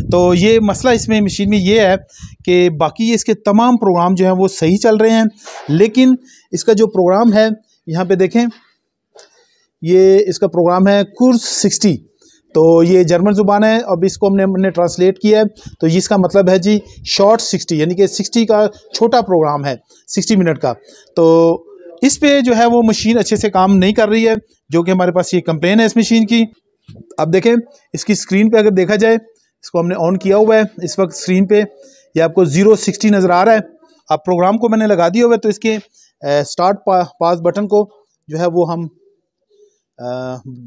तो ये मसला इसमें मशीन में ये है कि बाकी इसके तमाम प्रोग्राम जो हैं वो सही चल रहे हैं लेकिन इसका जो प्रोग्राम है यहाँ पे देखें ये इसका प्रोग्राम है कुर्स सिक्सटी तो ये जर्मन ज़ुबान है अब इसको हमने हमने ट्रांसलेट किया है तो इसका मतलब है जी शॉर्ट सिक्सटी यानी कि सिक्सटी का छोटा प्रोग्राम है सिक्सटी मिनट का तो इस पर जो है वो मशीन अच्छे से काम नहीं कर रही है जो कि हमारे पास ये कंप्लेन है इस मशीन की अब देखें इसकी स्क्रीन पर अगर देखा जाए इसको हमने ऑन किया हुआ है इस वक्त स्क्रीन पे ये आपको ज़ीरो सिक्सटी नज़र आ रहा है अब प्रोग्राम को मैंने लगा दिया हुआ है तो इसके स्टार्ट पास बटन को जो है वो हम आ,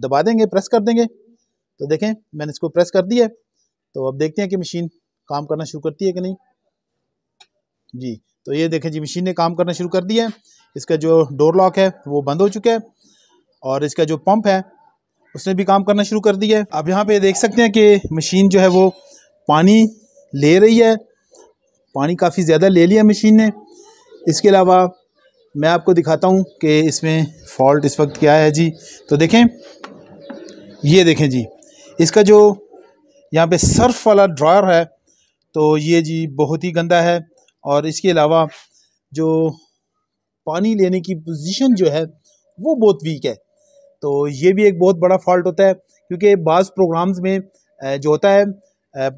दबा देंगे प्रेस कर देंगे तो देखें मैंने इसको प्रेस कर दिया है तो अब देखते हैं कि मशीन काम करना शुरू करती है कि नहीं जी तो ये देखें जी मशीन ने काम करना शुरू कर दिया है इसका जो डोर लॉक है वो बंद हो चुका है और इसका जो पंप है उसने भी काम करना शुरू कर दिया है आप यहाँ पे देख सकते हैं कि मशीन जो है वो पानी ले रही है पानी काफ़ी ज़्यादा ले लिया मशीन ने इसके अलावा मैं आपको दिखाता हूँ कि इसमें फॉल्ट इस वक्त क्या है जी तो देखें ये देखें जी इसका जो यहाँ पे सर्फ वाला ड्रायर है तो ये जी बहुत ही गंदा है और इसके अलावा जो पानी लेने की पोजीशन जो है वो बहुत वीक है तो ये भी एक बहुत बड़ा फॉल्ट होता है क्योंकि बाज़ प्रोग्राम्स में जो होता है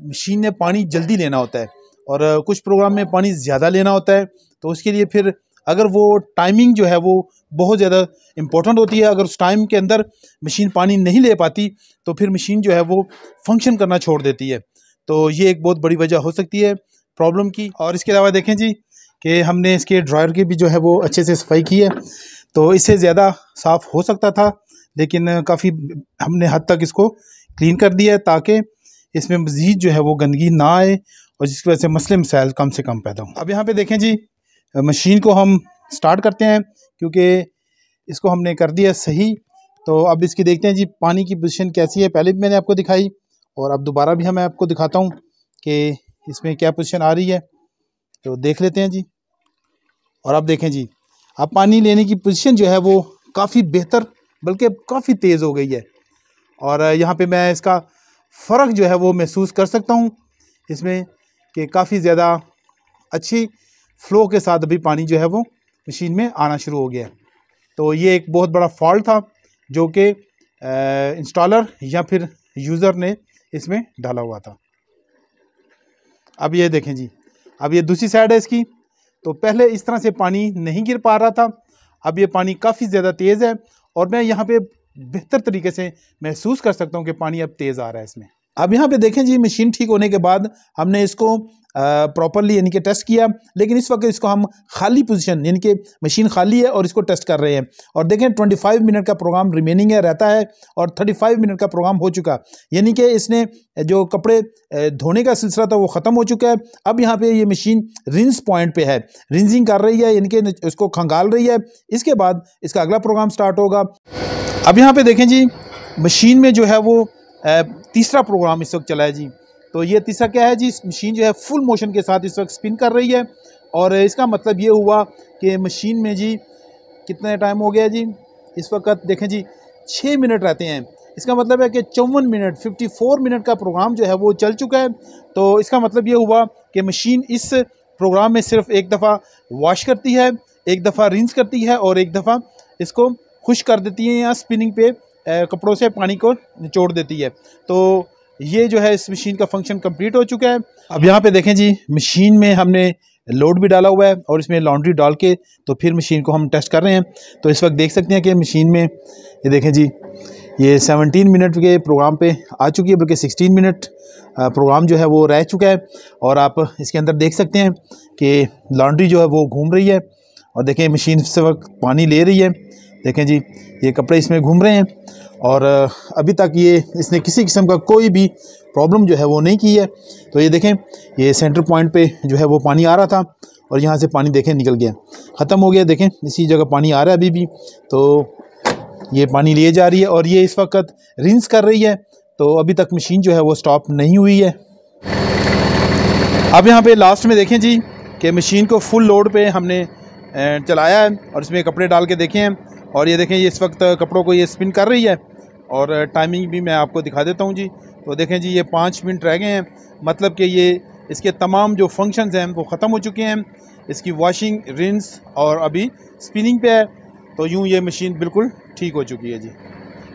मशीन ने पानी जल्दी लेना होता है और कुछ प्रोग्राम में पानी ज़्यादा लेना होता है तो उसके लिए फिर अगर वो टाइमिंग जो है वो बहुत ज़्यादा इम्पोर्टेंट होती है अगर उस टाइम के अंदर मशीन पानी नहीं ले पाती तो फिर मशीन जो है वो फंक्शन करना छोड़ देती है तो ये एक बहुत बड़ी वजह हो सकती है प्रॉब्लम की और इसके अलावा देखें जी कि हमने इसके ड्रायर की भी जो है वो अच्छे से सफाई की है तो इससे ज़्यादा साफ़ हो सकता था लेकिन काफ़ी हमने हद तक इसको क्लीन कर दिया है ताकि इसमें मज़ीद जो है वो गंदगी ना आए और जिसकी वजह से मसले मसाइल कम से कम पैदा हों अब यहाँ पे देखें जी मशीन को हम स्टार्ट करते हैं क्योंकि इसको हमने कर दिया सही तो अब इसकी देखते हैं जी पानी की पोजीशन कैसी है पहले भी मैंने आपको दिखाई और अब दोबारा भी हमें आपको दिखाता हूँ कि इसमें क्या पोजीशन आ रही है तो देख लेते हैं जी और अब देखें जी अब पानी लेने की पोजीशन जो है वो काफ़ी बेहतर बल्कि काफ़ी तेज़ हो गई है और यहाँ पे मैं इसका फ़र्क जो है वो महसूस कर सकता हूँ इसमें कि काफ़ी ज़्यादा अच्छी फ़्लो के साथ अभी पानी जो है वो मशीन में आना शुरू हो गया है तो ये एक बहुत बड़ा फॉल्ट था जो कि इंस्टॉलर या फिर यूज़र ने इसमें डाला हुआ था अब ये देखें जी अब ये दूसरी साइड है इसकी तो पहले इस तरह से पानी नहीं गिर पा रहा था अब ये पानी काफ़ी ज़्यादा तेज़ है और मैं यहाँ पे बेहतर तरीके से महसूस कर सकता हूँ कि पानी अब तेज़ आ रहा है इसमें अब यहाँ पे देखें जी मशीन ठीक होने के बाद हमने इसको प्रॉपरली यानी कि टेस्ट किया लेकिन इस वक्त इसको हम खाली पोजीशन यानी कि मशीन खाली है और इसको टेस्ट कर रहे हैं और देखें 25 मिनट का प्रोग्राम रिमेनिंग है रहता है और 35 मिनट का प्रोग्राम हो चुका यानी कि इसने जो कपड़े धोने का सिलसिला था वो ख़त्म हो चुका है अब यहाँ पे ये मशीन रिंस पॉइंट पे है रिंजिंग कर रही है यानी कि उसको खंगाल रही है इसके बाद इसका अगला प्रोग्राम स्टार्ट होगा अब यहाँ पर देखें जी मशीन में जो है वो तीसरा प्रोग्राम इस वक्त चला है जी तो ये तीसरा क्या है जी इस मशीन जो है फुल मोशन के साथ इस वक्त स्पिन कर रही है और इसका मतलब ये हुआ कि मशीन में जी कितना टाइम हो गया जी इस वक्त देखें जी छः मिनट रहते हैं इसका मतलब है कि चौवन मिनट 54 मिनट का प्रोग्राम जो है वो चल चुका है तो इसका मतलब ये हुआ कि मशीन इस प्रोग्राम में सिर्फ एक दफ़ा वॉश करती है एक दफ़ा रिंस करती है और एक दफ़ा इसको खुश कर देती है या स्पिनिंग पे कपड़ों से पानी को निचोड़ देती है तो ये जो है इस मशीन का फंक्शन कंप्लीट हो चुका है अब यहाँ पे देखें जी मशीन में हमने लोड भी डाला हुआ है और इसमें लॉन्ड्री डाल के तो फिर मशीन को हम टेस्ट कर रहे हैं तो इस वक्त देख सकते हैं कि मशीन में ये देखें जी ये 17 मिनट के प्रोग्राम पे आ चुकी है बल्कि 16 मिनट प्रोग्राम जो है वो रह चुका है और आप इसके अंदर देख सकते हैं कि लॉन्ड्री जो है वो घूम रही है और देखें मशीन से वक्त पानी ले रही है देखें जी ये कपड़े इसमें घूम रहे हैं और अभी तक ये इसने किसी किस्म का कोई भी प्रॉब्लम जो है वो नहीं की है तो ये देखें ये सेंटर पॉइंट पे जो है वो पानी आ रहा था और यहाँ से पानी देखें निकल गया ख़त्म हो गया देखें इसी जगह पानी आ रहा है अभी भी तो ये पानी लिए जा रही है और ये इस वक्त रिंस कर रही है तो अभी तक मशीन जो है वो स्टॉप नहीं हुई है अब यहाँ पर लास्ट में देखें जी कि मशीन को फुल लोड पर हमने चलाया है और इसमें कपड़े डाल के देखे हैं और ये देखें ये इस वक्त कपड़ों को ये स्पिन कर रही है और टाइमिंग भी मैं आपको दिखा देता हूँ जी तो देखें जी ये पाँच मिनट रह गए हैं मतलब कि ये इसके तमाम जो फंक्शंस हैं वो ख़त्म हो चुके हैं इसकी वॉशिंग रिंस और अभी स्पिनिंग पे है तो यूँ ये मशीन बिल्कुल ठीक हो चुकी है जी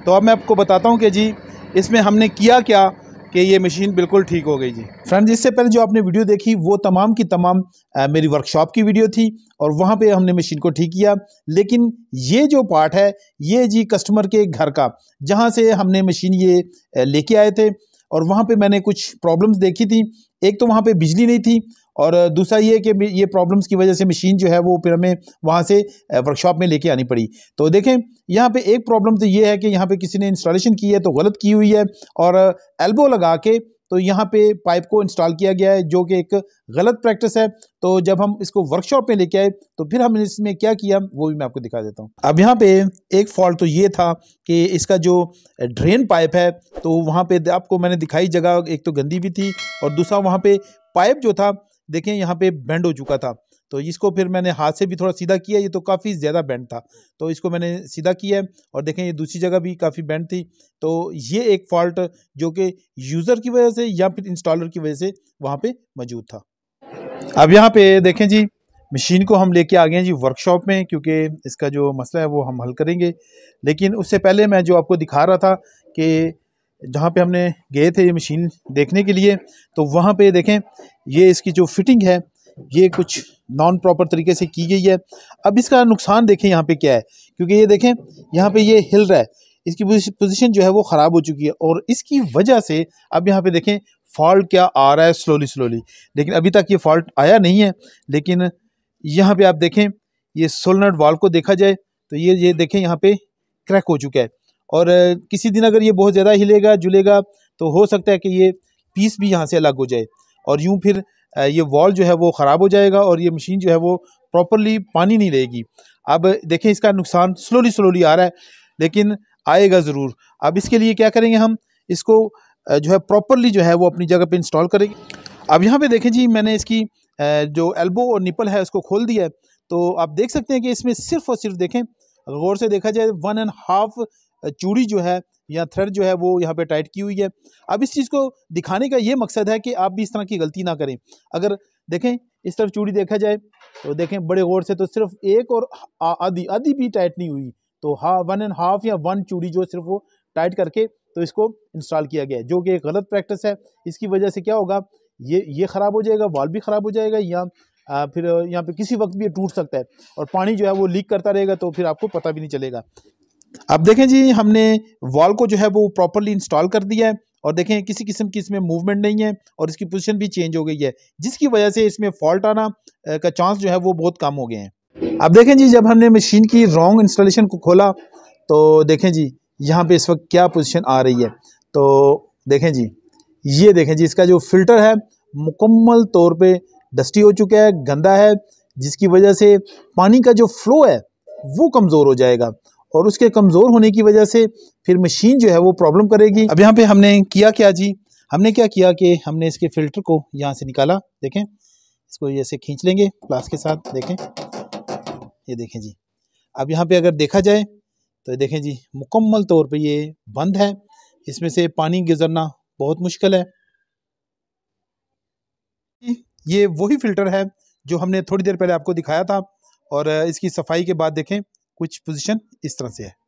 तो अब मैं आपको बताता हूँ कि जी इसमें हमने किया क्या कि ये मशीन बिल्कुल ठीक हो गई जी फ्रेंड्स इससे पहले जो आपने वीडियो देखी वो तमाम की तमाम आ, मेरी वर्कशॉप की वीडियो थी और वहाँ पे हमने मशीन को ठीक किया लेकिन ये जो पार्ट है ये जी कस्टमर के घर का जहाँ से हमने मशीन ये लेके आए थे और वहाँ पे मैंने कुछ प्रॉब्लम्स देखी थी एक तो वहाँ पे बिजली नहीं थी और दूसरा ये कि ये प्रॉब्लम्स की वजह से मशीन जो है वो फिर हमें वहाँ से वर्कशॉप में लेके आनी पड़ी तो देखें यहाँ पे एक प्रॉब्लम तो ये है कि यहाँ पे किसी ने इंस्टॉलेशन की है तो गलत की हुई है और एल्बो लगा के तो यहाँ पे पाइप को इंस्टॉल किया गया है जो कि एक गलत प्रैक्टिस है तो जब हम इसको वर्कशॉप में लेके आए तो फिर हमने इसमें क्या किया वो भी मैं आपको दिखा देता हूँ अब यहाँ पे एक फॉल्ट तो ये था कि इसका जो ड्रेन पाइप है तो वहाँ पे आपको मैंने दिखाई जगह एक तो गंदी भी थी और दूसरा वहाँ पे पाइप जो था देखें यहाँ पे बैंड हो चुका था तो इसको फिर मैंने हाथ से भी थोड़ा सीधा किया ये तो काफ़ी ज़्यादा बैंड था तो इसको मैंने सीधा किया है और देखें ये दूसरी जगह भी काफ़ी बैंड थी तो ये एक फॉल्ट जो कि यूज़र की वजह से या फिर इंस्टॉलर की वजह से वहाँ पर मौजूद था अब यहाँ पे देखें जी मशीन को हम लेके आ गए हैं जी वर्कशॉप में क्योंकि इसका जो मसला है वो हम हल करेंगे लेकिन उससे पहले मैं जो आपको दिखा रहा था कि जहाँ पे हमने गए थे ये मशीन देखने के लिए तो वहाँ पे देखें ये इसकी जो फिटिंग है ये कुछ नॉन प्रॉपर तरीके से की गई है अब इसका नुकसान देखें यहाँ पे क्या है क्योंकि ये देखें यहाँ पे ये हिल रहा है इसकी पोजीशन जो है वो ख़राब हो चुकी है और इसकी वजह से अब यहाँ पे देखें फॉल्ट क्या आ रहा है स्लोली स्लोली लेकिन अभी तक ये फॉल्ट आया नहीं है लेकिन यहाँ पर आप देखें ये सोलनट वाल्व को देखा जाए तो ये ये देखें यहाँ पर क्रैक हो चुका है और किसी दिन अगर ये बहुत ज़्यादा हिलेगा जुलेगा तो हो सकता है कि ये पीस भी यहाँ से अलग हो जाए और यूँ फिर ये वॉल जो है वो ख़राब हो जाएगा और ये मशीन जो है वो प्रॉपरली पानी नहीं लेगी अब देखें इसका नुकसान स्लोली स्लोली आ रहा है लेकिन आएगा ज़रूर अब इसके लिए क्या करेंगे हम इसको जो है प्रॉपरली जो है वो अपनी जगह पे इंस्टॉल करेंगे अब यहाँ पे देखें जी मैंने इसकी जो एल्बो और निपल है उसको खोल दिया है तो आप देख सकते हैं कि इसमें सिर्फ और सिर्फ देखें गौर से देखा जाए वन एंड हाफ चूड़ी जो है या थ्रेड जो है वो यहाँ पे टाइट की हुई है अब इस चीज़ को दिखाने का ये मकसद है कि आप भी इस तरह की गलती ना करें अगर देखें इस तरफ चूड़ी देखा जाए तो देखें बड़े गौर से तो सिर्फ एक और आधी आधी भी टाइट नहीं हुई तो हा वन एंड हाफ या वन चूड़ी जो सिर्फ वो टाइट करके तो इसको इंस्टॉल किया गया है जो कि एक गलत प्रैक्टिस है इसकी वजह से क्या होगा ये ये ख़राब हो जाएगा वॉल भी ख़राब हो जाएगा या आ, फिर यहाँ पे किसी वक्त भी ये टूट सकता है और पानी जो है वो लीक करता रहेगा तो फिर आपको पता भी नहीं चलेगा अब देखें जी हमने वॉल को जो है वो प्रॉपरली इंस्टॉल कर दिया है और देखें किसी किस्म की इसमें मूवमेंट नहीं है और इसकी पोजीशन भी चेंज हो गई है जिसकी वजह से इसमें फॉल्ट आना का चांस जो है वो बहुत कम हो गए हैं अब देखें जी जब हमने मशीन की रॉन्ग इंस्टॉलेशन को खोला तो देखें जी यहाँ पे इस वक्त क्या पोजीशन आ रही है तो देखें जी ये देखें जी इसका जो फिल्टर है मुकम्मल तौर पर डस्टी हो चुका है गंदा है जिसकी वजह से पानी का जो फ्लो है वो कमज़ोर हो जाएगा और उसके कमज़ोर होने की वजह से फिर मशीन जो है वो प्रॉब्लम करेगी अब यहाँ पे हमने किया क्या जी हमने क्या किया कि हमने इसके फ़िल्टर को यहाँ से निकाला देखें इसको जैसे खींच लेंगे प्लास के साथ देखें ये देखें जी अब यहाँ पे अगर देखा जाए तो देखें जी मुकम्मल तौर पर ये बंद है इसमें से पानी गुजरना बहुत मुश्किल है ये वही फ़िल्टर है जो हमने थोड़ी देर पहले आपको दिखाया था और इसकी सफाई के बाद देखें कुछ पोजीशन इस तरह से है